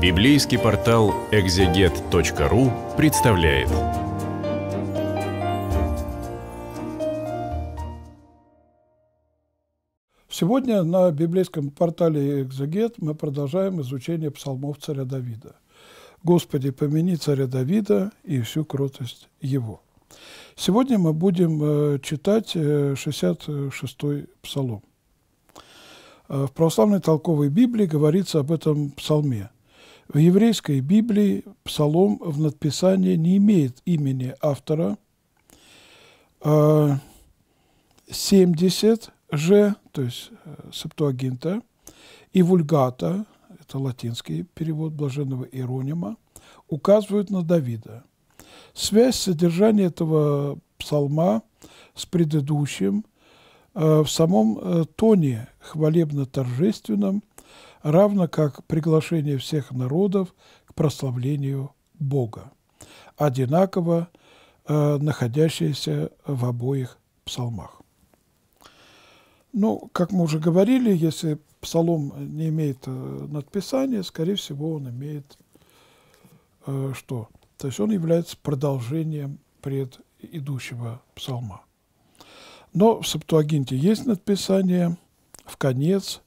Библейский портал экзегет.ру представляет. Сегодня на библейском портале «Экзегет» мы продолжаем изучение псалмов царя Давида. «Господи, помяни царя Давида и всю кротость его». Сегодня мы будем э, читать 66-й э, псалом. Э, в православной толковой Библии говорится об этом псалме – в еврейской Библии псалом в надписании не имеет имени автора. 70 а, же, то есть э, септуагинта, и вульгата, это латинский перевод блаженного Иеронима, указывают на Давида. Связь содержания этого псалма с предыдущим э, в самом э, тоне хвалебно-торжественном – равно как приглашение всех народов к прославлению Бога, одинаково э, находящееся в обоих псалмах. Ну, как мы уже говорили, если псалом не имеет э, надписания, скорее всего, он имеет э, что? То есть он является продолжением предыдущего псалма. Но в Септуагинте есть надписание в конец,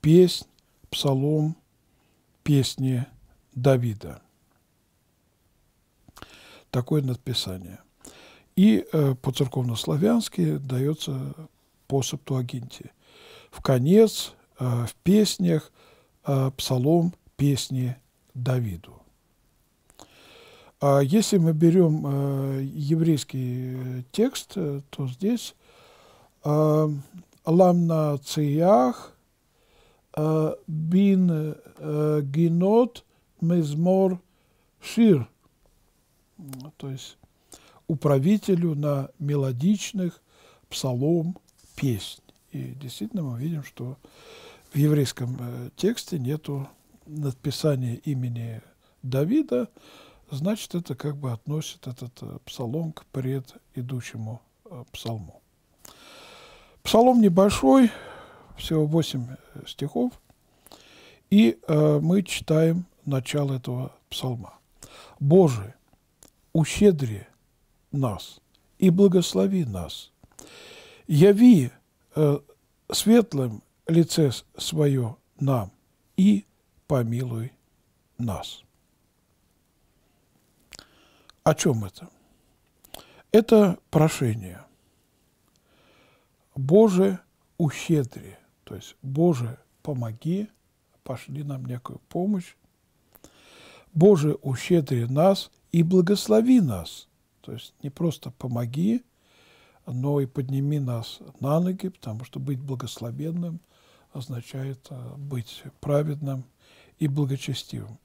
песнь, псалом песни Давида. Такое надписание. И э, по-церковнославянски дается по септуагинте. В конец, э, в песнях, э, псалом песни Давиду. А если мы берем э, еврейский э, текст, э, то здесь э, «Лам на циях», Бин гинот мезмор шир, то есть управителю на мелодичных псалом песнь. И действительно мы видим, что в еврейском э, тексте нету надписания имени Давида, значит, это как бы относит этот э, псалом к предыдущему э, псалму. Псалом небольшой, всего восемь э, стихов, и э, мы читаем начало этого псалма. «Боже, ущедри нас и благослови нас, яви э, светлым лице свое нам и помилуй нас». О чем это? Это прошение. Боже, ущедри то есть, Боже, помоги, пошли нам некую помощь. Боже, ущедри нас и благослови нас. То есть не просто помоги, но и подними нас на ноги, потому что быть благословенным означает э, быть праведным и благочестивым.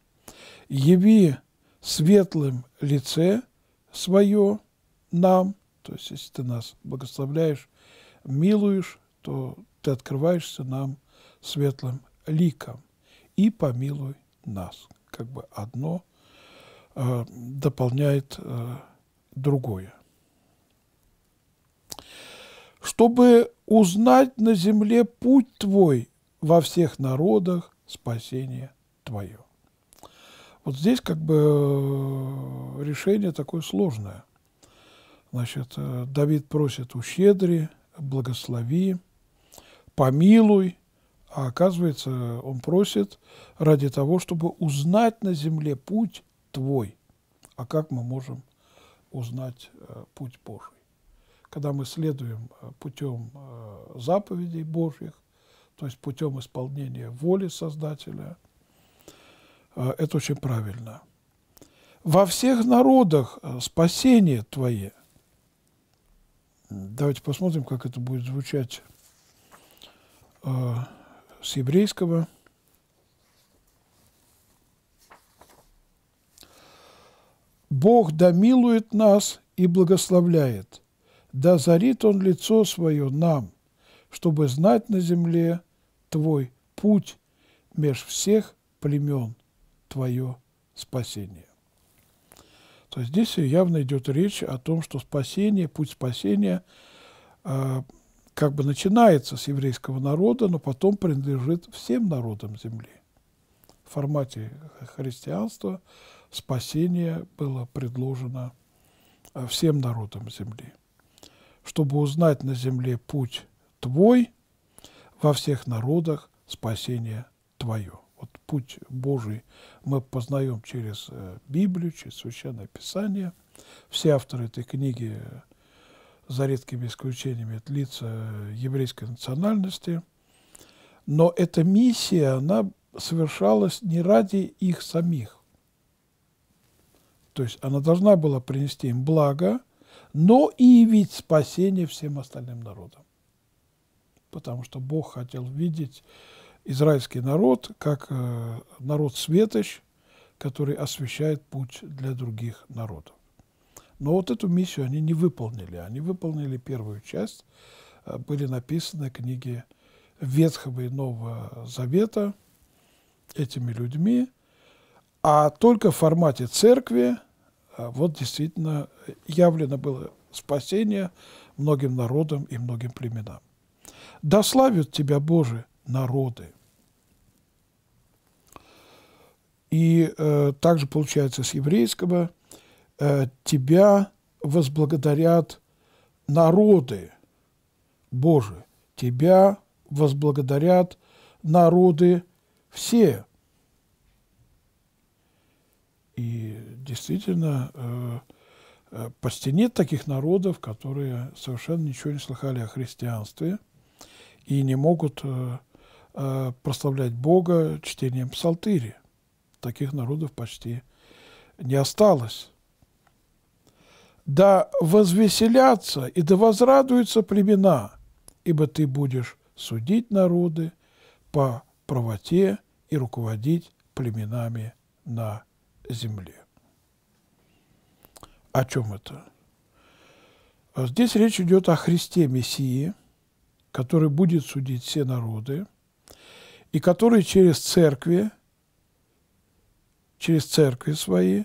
Яви светлым лице свое нам, то есть если ты нас благословляешь, милуешь, что Ты открываешься нам светлым ликом, и помилуй нас. Как бы одно э, дополняет э, другое. Чтобы узнать на земле путь Твой во всех народах спасение Твое. Вот здесь как бы э, решение такое сложное. Значит, э, Давид просит «ущедри, благослови», помилуй, а оказывается, он просит ради того, чтобы узнать на земле путь твой. А как мы можем узнать э, путь Божий? Когда мы следуем э, путем э, заповедей Божьих, то есть путем исполнения воли Создателя, это очень правильно. Во всех народах спасение твое. Давайте посмотрим, как это будет звучать Э, с еврейского. «Бог да милует нас и благословляет, да зарит Он лицо свое нам, чтобы знать на земле Твой путь меж всех племен Твое спасение». То есть здесь явно идет речь о том, что спасение, путь спасения э, – как бы начинается с еврейского народа, но потом принадлежит всем народам земли. В формате христианства спасение было предложено э, всем народам земли. Чтобы узнать на земле путь твой, во всех народах спасение твое. Вот путь Божий мы познаем через э, Библию, через Священное Писание. Все авторы этой книги э, за редкими исключениями, это лица еврейской национальности. Но эта миссия, она совершалась не ради их самих. То есть она должна была принести им благо, но и явить спасение всем остальным народам. Потому что Бог хотел видеть израильский народ как э, народ светоч, который освещает путь для других народов. Но вот эту миссию они не выполнили. Они выполнили первую часть. Э, были написаны книги Ветхого и Нового Завета этими людьми. А только в формате церкви э, вот действительно явлено было спасение многим народам и многим племенам. Да славят Тебя, Боже, народы. И э, также получается с еврейского – Э, тебя возблагодарят народы Божии, тебя возблагодарят народы все. И действительно, э, э, по стене таких народов, которые совершенно ничего не слыхали о христианстве и не могут прославлять Бога чтением псалтыри. Таких народов почти не осталось да возвеселятся и да возрадуются племена, ибо ты будешь судить народы по правоте и руководить племенами на земле. О чем это? Здесь речь идет о Христе Мессии, который будет судить все народы, и который через церкви, через церкви свои,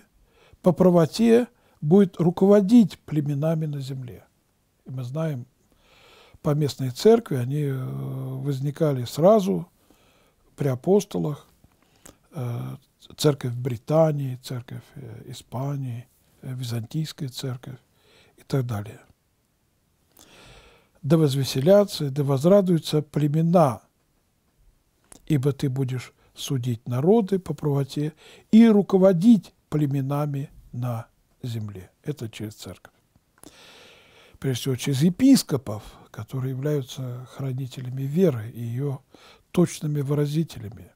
по правоте будет руководить племенами на земле. И мы знаем, по местной церкви они э, возникали сразу при апостолах, э, церковь Британии, церковь э, Испании, Византийская церковь и так далее. Да возвеселятся, да возрадуются племена, ибо ты будешь судить народы по правоте и руководить племенами на земле. Это через церковь. Прежде всего, через епископов, которые являются хранителями веры и ее точными выразителями.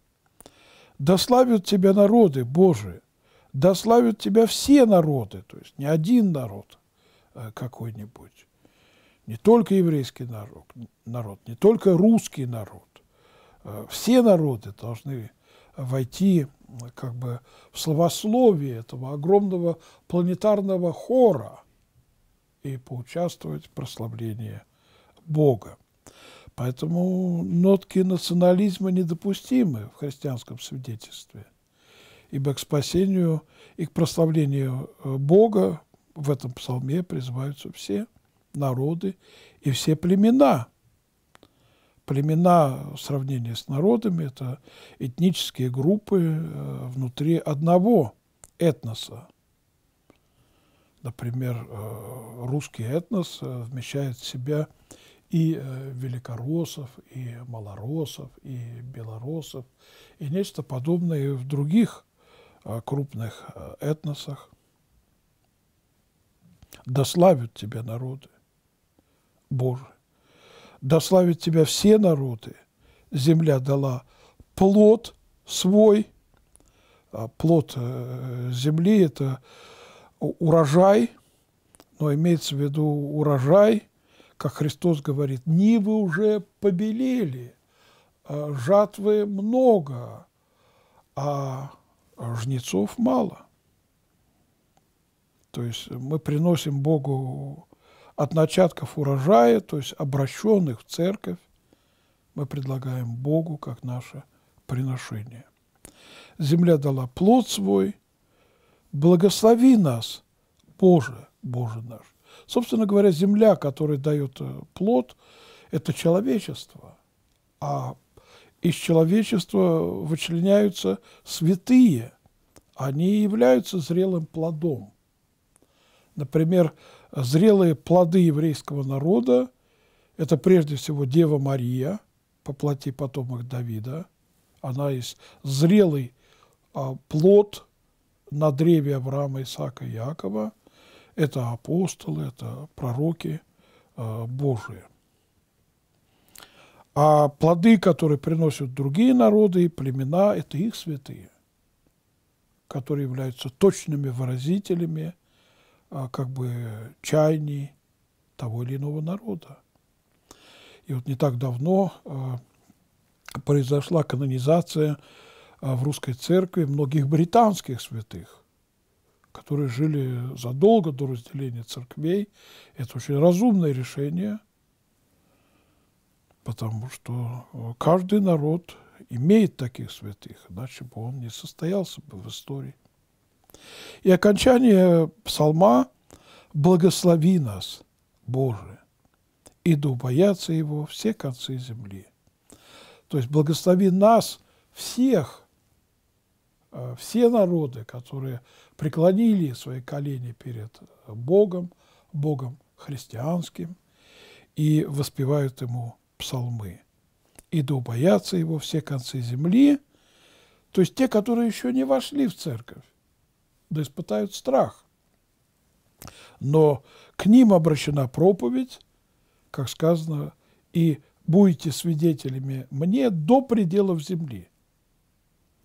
«Дославят тебя народы Божии, дославят тебя все народы», то есть не один народ э, какой-нибудь, не только еврейский народ, народ, не только русский народ. Э, все народы должны войти как бы в словословии этого огромного планетарного хора и поучаствовать в прославлении Бога. Поэтому нотки национализма недопустимы в христианском свидетельстве, ибо к спасению и к прославлению э, Бога в этом псалме призываются все народы и все племена – племена в сравнении с народами – это этнические группы э, внутри одного этноса. Например, э, русский этнос э, вмещает в себя и великороссов, и малороссов, и белороссов, и нечто подобное в других крупных этносах. Дославят тебя народы, Боже дославят тебя все народы. Земля дала плод свой, а, плод э, земли – это урожай, но имеется в виду урожай, как Христос говорит, нивы уже побелели, а жатвы много, а жнецов мало. То есть мы приносим Богу от начатков урожая, то есть обращенных в церковь, мы предлагаем Богу как наше приношение. Земля дала плод свой, благослови нас, Боже, Боже наш. Собственно говоря, земля, которая дает э, плод, это человечество, а из человечества вычленяются святые, они являются зрелым плодом. Например, зрелые плоды еврейского народа – это прежде всего Дева Мария, по плоти потомок Давида. Она есть зрелый а, плод на древе Авраама, Исаака и Якова. Это апостолы, это пророки а, Божии. А плоды, которые приносят другие народы и племена, это их святые, которые являются точными выразителями – а, как бы чайни того или иного народа. И вот не так давно а, произошла канонизация а, в русской церкви многих британских святых, которые жили задолго до разделения церквей. Это очень разумное решение, потому что каждый народ имеет таких святых, иначе бы он не состоялся бы в истории. И окончание псалма «Благослови нас, Боже, иду бояться Его все концы земли». То есть благослови нас всех, э, все народы, которые преклонили свои колени перед Богом, Богом христианским, и воспевают Ему псалмы. «Иду бояться Его все концы земли», то есть те, которые еще не вошли в церковь да испытают страх. Но к ним обращена проповедь, как сказано, и будете свидетелями мне до пределов земли.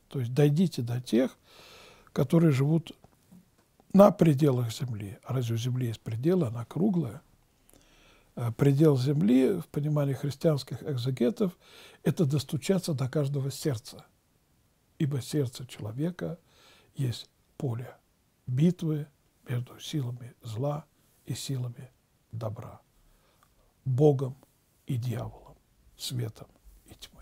То есть дойдите до тех, которые живут на пределах земли. А разве у земли есть пределы? Она круглая. Э, предел земли, в понимании христианских экзегетов, это достучаться до каждого сердца. Ибо сердце человека есть поля битвы между силами зла и силами добра, Богом и дьяволом, светом и тьмой.